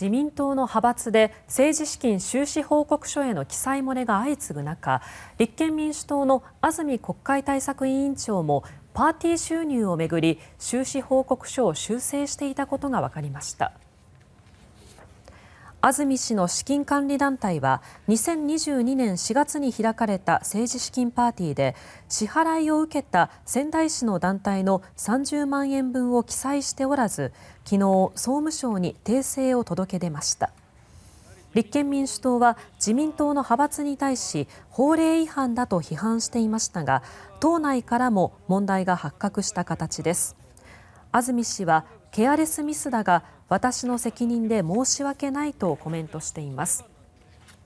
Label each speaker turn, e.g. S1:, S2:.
S1: 自民党の派閥で政治資金収支報告書への記載漏れが相次ぐ中立憲民主党の安住国会対策委員長もパーティー収入をめぐり収支報告書を修正していたことが分かりました。安住氏の資金管理団体は2022年4月に開かれた政治資金パーティーで支払いを受けた仙台市の団体の30万円分を記載しておらず昨日、総務省に訂正を届け出ました。立憲民主党は自民党の派閥に対し法令違反だと批判していましたが党内からも問題が発覚した形です。安住氏はケアレスミスだが私の責任で申し訳ないとコメントしています。